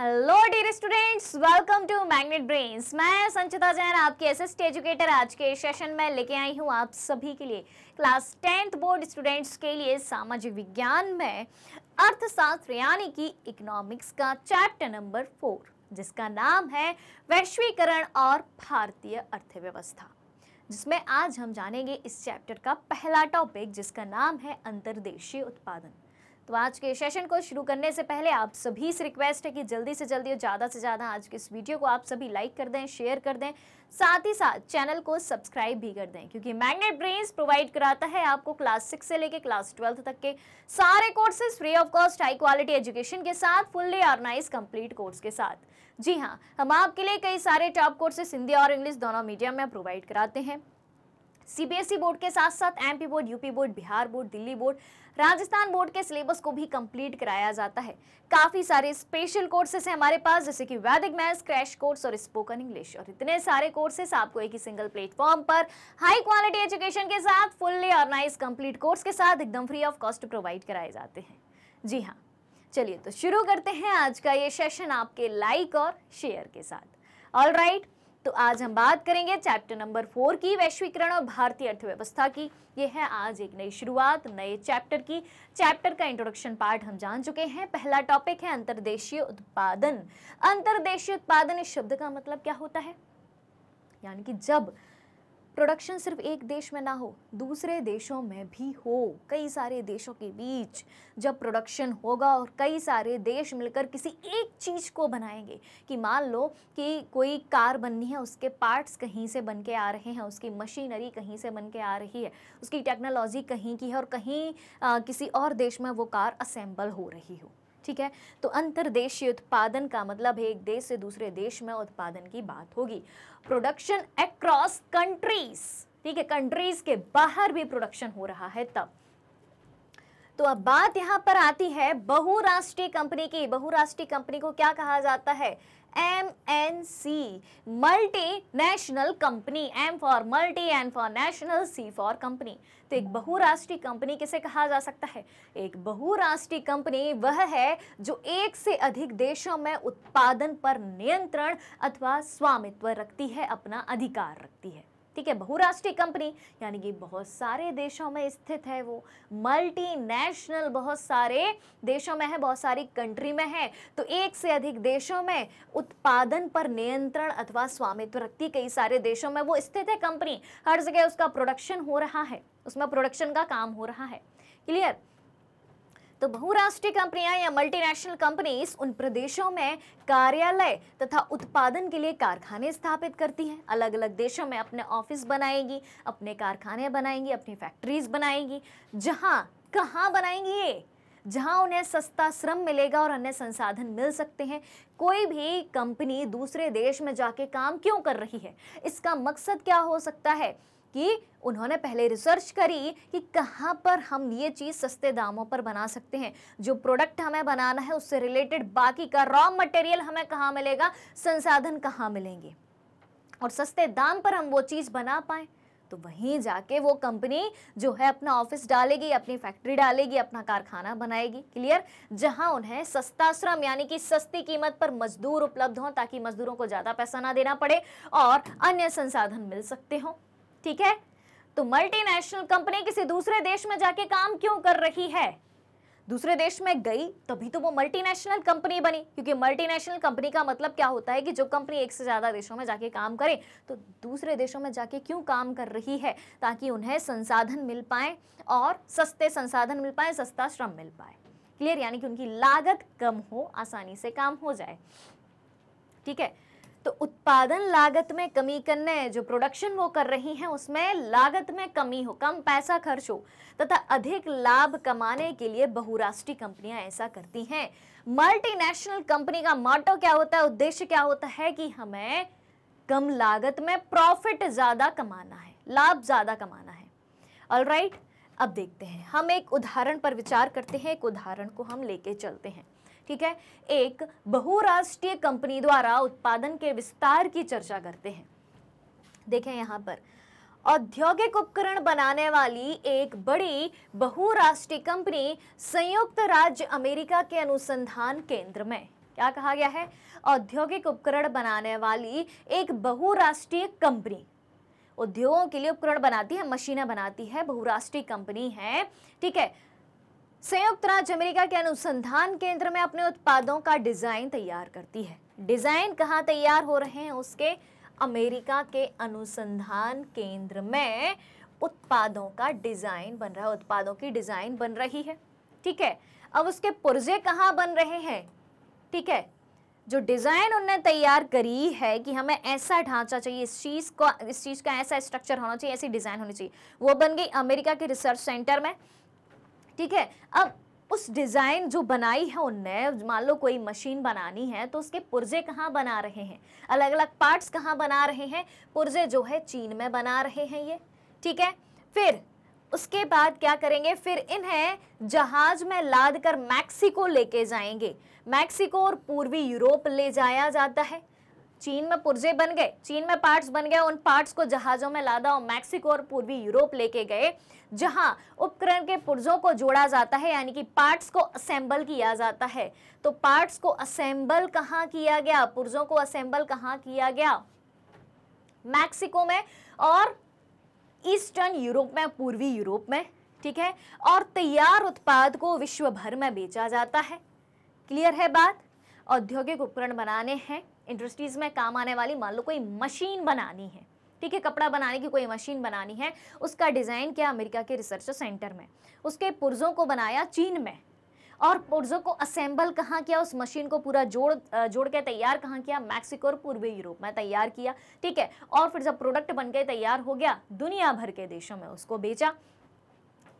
Hello dear students welcome to Magnet Brains मैं संचिता जैन आपके assist educator आज के सेशन में लेके आई हूँ आप सभी के लिए क्लास टेंथ बोर्ड स्टूडेंट्स के लिए सामाजिक विज्ञान में अर्थशास्त्र यानी कि इकोनॉमिक्स का चैप्टर नंबर फोर जिसका नाम है वैश्वीकरण और भारतीय अर्थव्यवस्था जिसमें आज हम जानेंगे इस चैप्टर का पहला टॉपिक जिसका नाम है अंतर्देशीय उत्पादन तो आज के सेशन को शुरू करने से पहले आप सभी से रिक्वेस्ट है कि जल्दी से जल्दी और ज़्यादा से ज़्यादा आज के इस वीडियो को आप सभी लाइक कर दें शेयर कर दें साथ ही साथ चैनल को सब्सक्राइब भी कर दें क्योंकि मैग्नेट ब्रेन्स प्रोवाइड कराता है आपको क्लास सिक्स से लेकर क्लास ट्वेल्थ तक के सारे courses free of cost high quality education के साथ फुल्ली ऑर्गनाइज कंप्लीट कोर्स के साथ जी हाँ हम आपके लिए कई सारे टॉप कोर्सेज हिंदी और इंग्लिश दोनों मीडियम में प्रोवाइड कराते हैं सीबीएसई बोर्ड e के साथ साथ MP board UP board Bihar board Delhi board Rajasthan board के सिलेबस को भी कंप्लीट कराया जाता है काफी सारे स्पेशल कोर्सेस हैं हमारे पास जैसे कि वैदिक मैथ्स क्रैश कोर्स और स्पोकन इंग्लिश और इतने सारे कोर्सेस आपको एक ही सिंगल प्लेटफॉर्म पर हाई क्वालिटी एजुकेशन के साथ फुल्ली ऑर्गनाइज कंप्लीट कोर्स के साथ एकदम फ्री ऑफ कॉस्ट प्रोवाइड कराए जाते हैं जी हाँ चलिए तो शुरू करते हैं आज का ये सेशन आपके लाइक और शेयर के साथ ऑल राइट right, तो आज हम बात करेंगे चैप्टर नंबर फोर की वैश्वीकरण और भारतीय अर्थव्यवस्था की ये है आज एक नई शुरुआत नए चैप्टर की चैप्टर का इंट्रोडक्शन पार्ट हम जान चुके हैं पहला टॉपिक है अंतर्देशीय उत्पादन अंतर्देशीय उत्पादन इस शब्द का मतलब क्या होता है यानी कि जब प्रोडक्शन सिर्फ एक देश में ना हो दूसरे देशों में भी हो कई सारे देशों के बीच जब प्रोडक्शन होगा और कई सारे देश मिलकर किसी एक चीज़ को बनाएंगे कि मान लो कि कोई कार बननी है उसके पार्ट्स कहीं से बन के आ रहे हैं उसकी मशीनरी कहीं से बन के आ रही है उसकी टेक्नोलॉजी कहीं की है और कहीं आ, किसी और देश में वो कार असेंबल हो रही हो ठीक है तो अंतर्देशीय उत्पादन का मतलब है एक देश से दूसरे देश में उत्पादन की बात होगी प्रोडक्शन अक्रॉस कंट्रीज ठीक है कंट्रीज के बाहर भी प्रोडक्शन हो रहा है तब तो अब बात यहां पर आती है बहुराष्ट्रीय कंपनी की बहुराष्ट्रीय कंपनी को क्या कहा जाता है M N C multi national company M for multi N for national C for company तो एक बहुराष्ट्रीय कंपनी किसे कहा जा सकता है एक बहुराष्ट्रीय कंपनी वह है जो एक से अधिक देशों में उत्पादन पर नियंत्रण अथवा स्वामित्व रखती है अपना अधिकार रखती है ठीक है बहुराष्ट्रीय कंपनी यानी कि बहुत सारे देशों में स्थित है वो मल्टीनेशनल बहुत सारे देशों में है बहुत सारी कंट्री में है तो एक से अधिक देशों में उत्पादन पर नियंत्रण अथवा स्वामित्व रखती कई सारे देशों में वो स्थित है कंपनी हर जगह उसका प्रोडक्शन हो रहा है उसमें प्रोडक्शन का काम हो रहा है क्लियर तो बहुराष्ट्रीय कंपनियां या मल्टीनेशनल कंपनीज उन प्रदेशों में कार्यालय तथा उत्पादन के लिए कारखाने स्थापित करती हैं अलग अलग देशों में अपने ऑफिस बनाएगी अपने कारखाने बनाएंगी अपनी फैक्ट्रीज बनाएगी जहाँ कहाँ बनाएंगी ये जहां उन्हें सस्ता श्रम मिलेगा और अन्य संसाधन मिल सकते हैं कोई भी कंपनी दूसरे देश में जाके काम क्यों कर रही है इसका मकसद क्या हो सकता है कि उन्होंने पहले रिसर्च करी कि कहाँ पर हम ये चीज़ सस्ते दामों पर बना सकते हैं जो प्रोडक्ट हमें बनाना है उससे रिलेटेड बाकी का रॉ मटेरियल हमें कहाँ मिलेगा संसाधन कहाँ मिलेंगे और सस्ते दाम पर हम वो चीज़ बना पाए तो वहीं जाके वो कंपनी जो है अपना ऑफिस डालेगी अपनी फैक्ट्री डालेगी अपना कारखाना बनाएगी क्लियर जहां उन्हें सस्ता श्रम यानी कि सस्ती कीमत पर मजदूर उपलब्ध हों ताकि मजदूरों को ज़्यादा पैसा ना देना पड़े और अन्य संसाधन मिल सकते हों ठीक है तो मल्टीनेशनल कंपनी किसी दूसरे देश में जाके काम क्यों कर रही है दूसरे देश में गई तभी तो वो मल्टीनेशनल कंपनी बनी क्योंकि मल्टीनेशनल कंपनी का मतलब क्या होता है कि जो कंपनी एक से ज़्यादा देशों में जाके काम करे तो दूसरे देशों में जाके क्यों काम कर रही है ताकि उन्हें संसाधन मिल पाए और सस्ते संसाधन मिल पाए सस्ता श्रम मिल पाए क्लियर यानी कि उनकी लागत कम हो आसानी से काम हो जाए ठीक है तो उत्पादन लागत में कमी करने जो प्रोडक्शन वो कर रही हैं उसमें लागत में कमी हो कम पैसा खर्च हो तथा अधिक लाभ कमाने के लिए बहुराष्ट्रीय कंपनियां ऐसा करती हैं मल्टीनेशनल कंपनी का मोटो क्या होता है उद्देश्य क्या होता है कि हमें कम लागत में प्रॉफिट ज़्यादा कमाना है लाभ ज़्यादा कमाना है ऑल right, अब देखते हैं हम एक उदाहरण पर विचार करते हैं एक उदाहरण को हम लेके चलते हैं ठीक है एक बहुराष्ट्रीय कंपनी द्वारा उत्पादन के विस्तार की चर्चा करते हैं देखें यहां पर औद्योगिक उपकरण बनाने वाली एक बड़ी बहुराष्ट्रीय कंपनी संयुक्त राज्य अमेरिका के अनुसंधान केंद्र में क्या कहा गया है औद्योगिक उपकरण बनाने वाली एक बहुराष्ट्रीय कंपनी उद्योगों के लिए उपकरण बनाती है मशीनें बनाती है बहुराष्ट्रीय कंपनी है ठीक है संयुक्त राज्य अमेरिका के अनुसंधान केंद्र में अपने उत्पादों का डिजाइन तैयार करती है डिजाइन कहाँ तैयार हो रहे हैं उसके अमेरिका के अनुसंधान केंद्र में उत्पादों का डिजाइन बन रहा है उत्पादों की डिजाइन बन रही है ठीक है अब उसके पुर्जे कहाँ बन रहे हैं ठीक है जो डिज़ाइन उनने तैयार करी है कि हमें ऐसा ढांचा चाहिए इस चीज़ को इस चीज़ का ऐसा स्ट्रक्चर होना चाहिए ऐसी डिज़ाइन होनी चाहिए वो बन गई अमेरिका के रिसर्च सेंटर में ठीक है अब उस डिज़ाइन जो बनाई है उनने मान लो कोई मशीन बनानी है तो उसके पुर्जे कहाँ बना रहे हैं अलग अलग पार्ट्स कहाँ बना रहे हैं पुर्जे जो है चीन में बना रहे हैं ये ठीक है फिर उसके बाद क्या करेंगे फिर इन्हें जहाज में लाद कर मैक्सिको लेके जाएंगे मैक्सिको और पूर्वी यूरोप ले जाया जाता है चीन में पुर्जे बन गए चीन में पार्ट्स बन गए उन पार्ट्स को जहाजों में लादा और मैक्सिको और पूर्वी यूरोप लेके गए जहां उपकरण के पुर्जों को जोड़ा जाता है यानी कि पार्ट्स को असेंबल किया जाता है तो पार्ट्स को असेंबल कहाँ किया गया पुर्जों को असेंबल कहाँ किया गया मैक्सिको में और ईस्टर्न यूरोप में पूर्वी यूरोप में ठीक है और तैयार उत्पाद को विश्व भर में बेचा जाता है क्लियर है बात औद्योगिक उपकरण बनाने हैं इंडस्ट्रीज़ में काम आने वाली मान लो कोई मशीन बनानी है ठीक है कपड़ा बनाने की कोई मशीन बनानी है उसका डिज़ाइन किया अमेरिका के रिसर्च सेंटर में उसके पुर्जों को बनाया चीन में और पुर्जों को असेंबल कहाँ किया उस मशीन को पूरा जोड़ जोड़ के तैयार कहाँ किया मैक्सिको और पूर्वी यूरोप में तैयार किया ठीक है और फिर जब प्रोडक्ट बन के तैयार हो गया दुनिया भर के देशों में उसको बेचा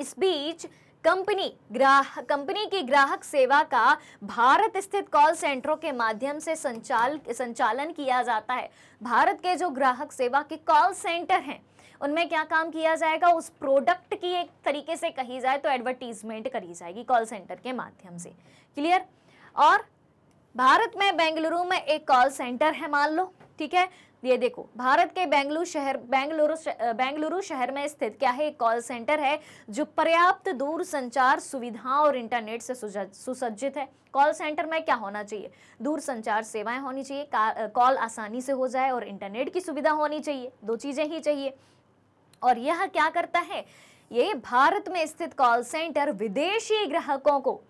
इस बीच कंपनी ग्राह कंपनी की ग्राहक सेवा का भारत स्थित कॉल सेंटरों के माध्यम से संचाल संचालन किया जाता है भारत के जो ग्राहक सेवा के कॉल सेंटर हैं उनमें क्या काम किया जाएगा उस प्रोडक्ट की एक तरीके से कही जाए तो एडवर्टीजमेंट करी जाएगी कॉल सेंटर के माध्यम से क्लियर और भारत में बेंगलुरु में एक कॉल सेंटर है मान लो ठीक है ये देखो भारत के बेंगलुरु शहर बेंगलुरु बेंगलुरु शहर में स्थित क्या है एक कॉल सेंटर है जो पर्याप्त दूर संचार सुविधाओं और इंटरनेट से सुसज्जित है कॉल सेंटर में क्या होना चाहिए दूर संचार सेवाएं होनी चाहिए कॉल आसानी से हो जाए और इंटरनेट की सुविधा होनी चाहिए दो चीज़ें ही चाहिए और यह क्या करता है ये भारत में स्थित कॉल सेंटर विदेशी ग्राहकों को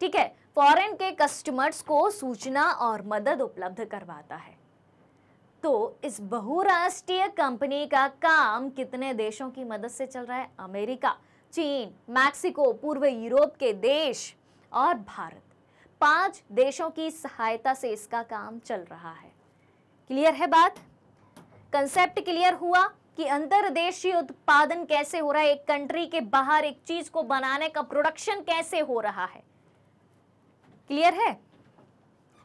ठीक है फॉरेन के कस्टमर्स को सूचना और मदद उपलब्ध करवाता है तो इस बहुराष्ट्रीय कंपनी का काम कितने देशों की मदद से चल रहा है अमेरिका चीन मैक्सिको पूर्व यूरोप के देश और भारत पांच देशों की सहायता से इसका काम चल रहा है क्लियर है बात कंसेप्ट क्लियर हुआ कि अंतरदेशीय उत्पादन कैसे हो रहा है एक कंट्री के बाहर एक चीज को बनाने का प्रोडक्शन कैसे हो रहा है क्लियर है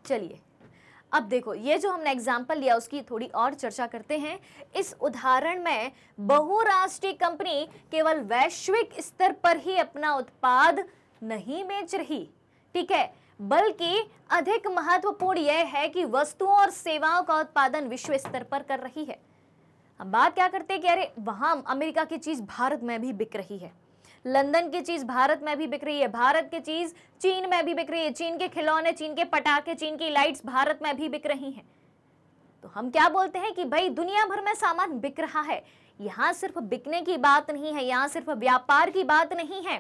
चलिए अब देखो ये जो हमने एग्जाम्पल लिया उसकी थोड़ी और चर्चा करते हैं इस उदाहरण में बहुराष्ट्रीय कंपनी केवल वैश्विक स्तर पर ही अपना उत्पाद नहीं बेच रही ठीक है बल्कि अधिक महत्वपूर्ण यह है कि वस्तुओं और सेवाओं का उत्पादन विश्व स्तर पर कर रही है हम बात क्या करते हैं कि अरे वहां अमेरिका की चीज़ भारत में भी बिक रही है लंदन की चीज़ भारत में भी बिक रही है भारत की चीज़ चीन में भी बिक रही है चीन के खिलौने चीन के पटाखे चीन की लाइट्स भारत में भी बिक रही हैं तो हम क्या बोलते हैं कि भाई दुनिया भर में सामान बिक रहा है यहाँ सिर्फ बिकने की बात नहीं है यहाँ सिर्फ व्यापार की बात नहीं है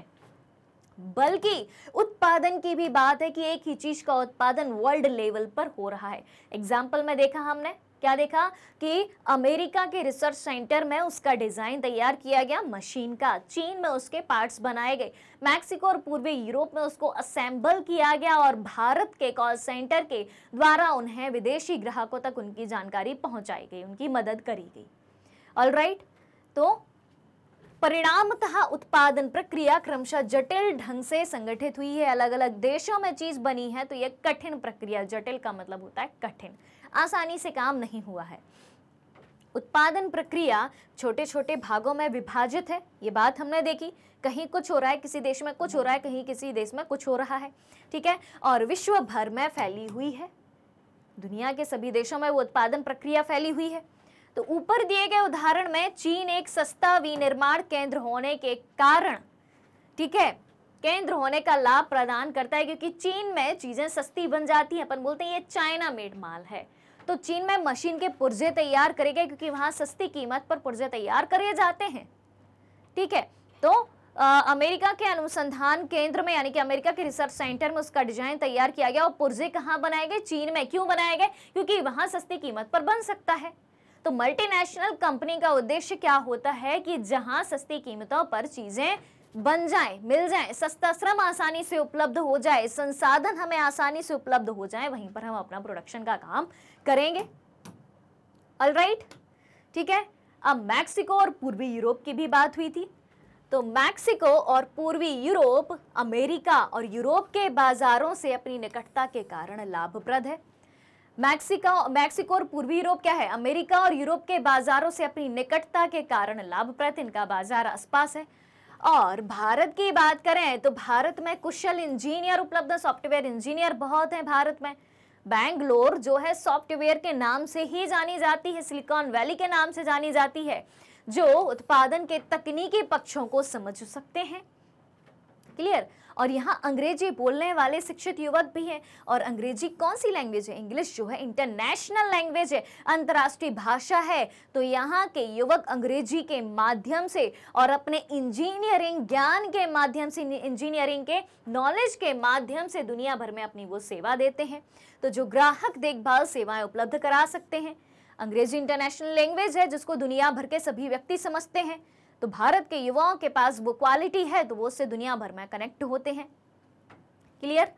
बल्कि उत्पादन की भी बात है कि एक ही चीज का उत्पादन वर्ल्ड लेवल पर हो रहा है एग्जाम्पल में देखा हमने क्या देखा कि अमेरिका के रिसर्च सेंटर में उसका डिज़ाइन तैयार किया गया मशीन का चीन में उसके पार्ट्स बनाए गए मैक्सिको और पूर्वी यूरोप में उसको असेंबल किया गया और भारत के कॉल सेंटर के द्वारा उन्हें विदेशी ग्राहकों तक उनकी जानकारी पहुंचाई गई उनकी मदद करी गई ऑल right, तो परिणामतः उत्पादन प्रक्रिया क्रमशः जटिल ढंग से संगठित हुई है अलग अलग देशों में चीज बनी है तो यह कठिन प्रक्रिया जटिल का मतलब होता है कठिन आसानी से काम नहीं हुआ है उत्पादन प्रक्रिया छोटे छोटे भागों में विभाजित है ये बात हमने देखी कहीं कुछ हो रहा है किसी देश में कुछ हो रहा है कहीं किसी देश में कुछ हो रहा है ठीक है और विश्व भर में फैली हुई है दुनिया के सभी देशों में वो उत्पादन प्रक्रिया फैली हुई है तो ऊपर दिए गए उदाहरण में चीन एक सस्ता विनिर्माण केंद्र होने के कारण ठीक है केंद्र होने का लाभ प्रदान करता है क्योंकि चीन में चीजें सस्ती बन जाती हैं अपन बोलते हैं ये चाइना मेड माल है तो चीन में मशीन के पुर्जे तैयार करे गए क्योंकि वहां सस्ती कीमत पर पुर्जे तैयार करे जाते हैं ठीक है तो आ, अमेरिका के अनुसंधान केंद्र में यानी कि अमेरिका के रिसर्च सेंटर में उसका डिजाइन तैयार किया गया और पुर्जे कहाँ बनाए गए चीन में क्यों बनाए गए क्योंकि वहां सस्ती कीमत पर बन सकता है तो मल्टीनेशनल कंपनी का उद्देश्य क्या होता है कि जहां सस्ती कीमतों पर चीज़ें बन जाए मिल जाए सस्ता श्रम आसानी से उपलब्ध हो जाए संसाधन हमें आसानी से उपलब्ध हो जाए वहीं पर हम अपना प्रोडक्शन का काम करेंगे राइट ठीक है अब मैक्सिको और पूर्वी यूरोप की भी बात हुई थी तो मैक्सिको और पूर्वी यूरोप अमेरिका और यूरोप के बाजारों से अपनी निकटता के कारण लाभप्रद है मैक्सिका मैक्सिको और पूर्वी यूरोप क्या है अमेरिका और यूरोप के बाजारों से अपनी निकटता के कारण लाभप्रद इनका बाजार आसपास है और भारत की बात करें तो भारत में कुशल इंजीनियर उपलब्ध सॉफ्टवेयर इंजीनियर बहुत हैं भारत में बैंगलोर जो है सॉफ्टवेयर के नाम से ही जानी जाती है सिलिकॉन वैली के नाम से जानी जाती है जो उत्पादन के तकनीकी पक्षों को समझ सकते हैं क्लियर और यहाँ अंग्रेजी बोलने वाले शिक्षित युवक भी हैं और अंग्रेजी कौन सी लैंग्वेज है इंग्लिश जो है इंटरनेशनल लैंग्वेज है अंतर्राष्ट्रीय भाषा है तो यहाँ के युवक अंग्रेजी के माध्यम से और अपने इंजीनियरिंग ज्ञान के माध्यम से इंजीनियरिंग के नॉलेज के माध्यम से दुनिया भर में अपनी वो सेवा देते हैं तो जो ग्राहक देखभाल सेवाएं उपलब्ध करा सकते हैं अंग्रेजी इंटरनेशनल लैंग्वेज है जिसको दुनिया भर के सभी व्यक्ति समझते हैं तो भारत के युवाओं के पास वो क्वालिटी है तो वो उससे दुनिया भर में कनेक्ट होते हैं क्लियर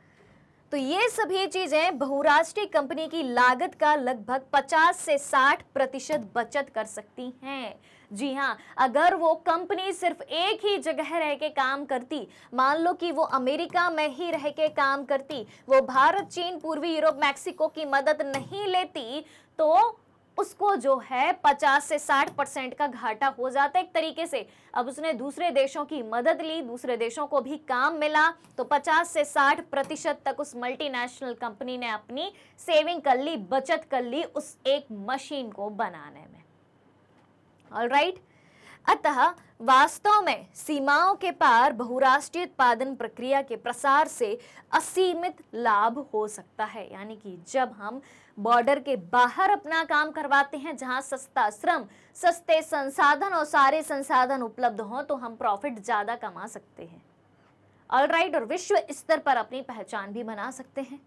तो ये सभी चीजें बहुराष्ट्रीय कंपनी की लागत का लगभग 50 से 60 प्रतिशत बचत कर सकती हैं जी हाँ अगर वो कंपनी सिर्फ एक ही जगह रह के काम करती मान लो कि वो अमेरिका में ही रह के काम करती वो भारत चीन पूर्वी यूरोप मैक्सिको की मदद नहीं लेती तो उसको जो है 50 से 60 परसेंट का घाटा हो जाता है एक तरीके से अब उसने दूसरे देशों की मदद ली दूसरे देशों को भी काम मिला तो 50 से 60 प्रतिशत तक उस मल्टीनेशनल कंपनी ने अपनी सेविंग कर ली बचत कर ली उस एक मशीन को बनाने में ऑल राइट right? अतः वास्तव में सीमाओं के पार बहुराष्ट्रीय उत्पादन प्रक्रिया के प्रसार से असीमित लाभ हो सकता है यानी कि जब हम बॉर्डर के बाहर अपना काम करवाते हैं जहां सस्ता श्रम सस्ते संसाधन और सारे संसाधन उपलब्ध हों तो हम प्रॉफिट ज़्यादा कमा सकते हैं ऑलराइट और विश्व स्तर पर अपनी पहचान भी बना सकते हैं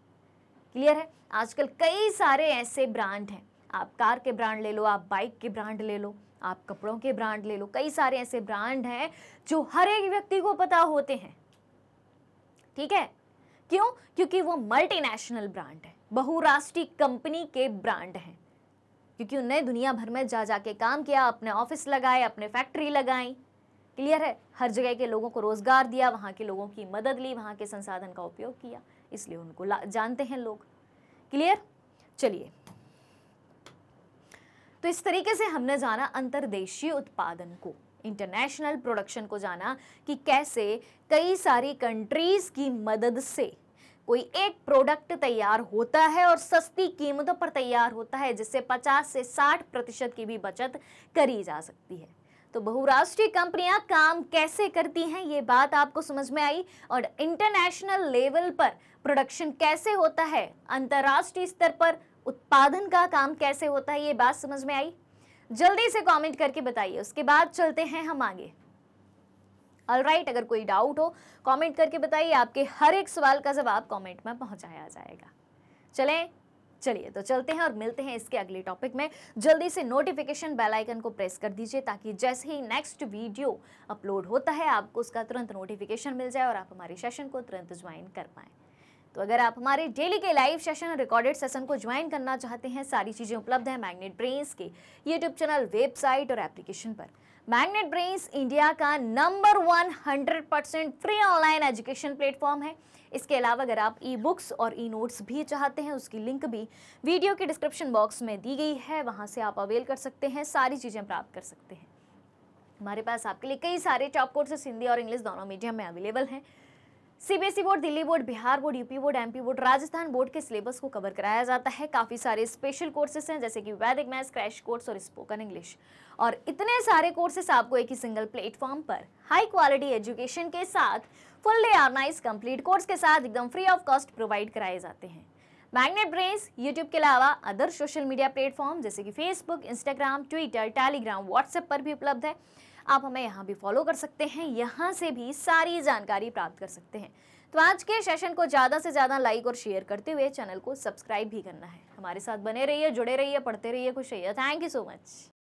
क्लियर है आजकल कई सारे ऐसे ब्रांड हैं आप कार के ब्रांड ले लो आप बाइक के ब्रांड ले लो आप कपड़ों के ब्रांड ले लो कई सारे ऐसे ब्रांड हैं जो हर एक व्यक्ति को पता होते हैं ठीक है क्यों क्योंकि वो मल्टीनेशनल ब्रांड है बहुराष्ट्रीय कंपनी के ब्रांड हैं क्योंकि उन्हें दुनिया भर में जा जाके काम किया अपने ऑफिस लगाए अपने फैक्ट्री लगाई क्लियर है हर जगह के लोगों को रोज़गार दिया वहां के लोगों की मदद ली वहां के संसाधन का उपयोग किया इसलिए उनको जानते हैं लोग क्लियर चलिए तो इस तरीके से हमने जाना अंतरदेशीय उत्पादन को इंटरनेशनल प्रोडक्शन को जाना कि कैसे कई सारी कंट्रीज़ की मदद से कोई एक प्रोडक्ट तैयार होता है और सस्ती कीमतों पर तैयार होता है जिससे 50 से 60 प्रतिशत की भी बचत करी जा सकती है तो बहुराष्ट्रीय कंपनियां काम कैसे करती हैं ये बात आपको समझ में आई और इंटरनेशनल लेवल पर प्रोडक्शन कैसे होता है अंतर्राष्ट्रीय स्तर पर उत्पादन का काम कैसे होता है ये बात समझ में आई जल्दी से कमेंट करके बताइए उसके बाद चलते हैं हम आगे ऑल राइट right, अगर कोई डाउट हो कमेंट करके बताइए आपके हर एक सवाल का जवाब कमेंट में पहुंचाया जाएगा चलें चलिए तो चलते हैं और मिलते हैं इसके अगले टॉपिक में जल्दी से नोटिफिकेशन बेल आइकन को प्रेस कर दीजिए ताकि जैसे ही नेक्स्ट वीडियो अपलोड होता है आपको उसका तुरंत नोटिफिकेशन मिल जाए और आप हमारे सेशन को तुरंत ज्वाइन कर पाएँ तो अगर आप हमारे डेली के लाइव सेशन रिकॉर्डेड सेशन को ज्वाइन करना चाहते हैं सारी चीज़ें उपलब्ध हैं मैग्नेट ब्रेन्स के यूट्यूब चैनल वेबसाइट और एप्लीकेशन पर मैग्नेट ब्रेन्स इंडिया का number one hundred percent free online education platform है इसके अलावा अगर आप ई बुक्स और ई नोट्स भी चाहते हैं उसकी लिंक भी वीडियो के डिस्क्रिप्शन बॉक्स में दी गई है वहाँ से आप अवेल कर सकते हैं सारी चीज़ें प्राप्त कर सकते हैं हमारे पास आपके लिए कई सारे टॉप कोर्सेस हिंदी और इंग्लिश दोनों मीडियम में अवेलेबल हैं CBSE e board Delhi board Bihar board UP board MP board Rajasthan board के सिलेबस को कवर कराया जाता है काफ़ी सारे स्पेशल कोर्सेस हैं जैसे कि वैदिक मैथ्स क्रैश कोर्स और स्पोकन इंग्लिश और इतने सारे कोर्सेस आपको एक ही सिंगल प्लेटफॉर्म पर हाई क्वालिटी एजुकेशन के साथ full day organise complete course के साथ एकदम फ्री ऑफ कॉस्ट प्रोवाइड कराए जाते हैं मैग्नेट ब्रेन्स यूट्यूब के अलावा अदर सोशल मीडिया प्लेटफॉर्म जैसे कि Facebook Instagram Twitter Telegram WhatsApp पर भी उपलब्ध है आप हमें यहाँ भी फॉलो कर सकते हैं यहाँ से भी सारी जानकारी प्राप्त कर सकते हैं तो आज के सेशन को ज़्यादा से ज़्यादा लाइक और शेयर करते हुए चैनल को सब्सक्राइब भी करना है हमारे साथ बने रहिए जुड़े रहिए पढ़ते रहिए खुश रहिए थैंक यू सो मच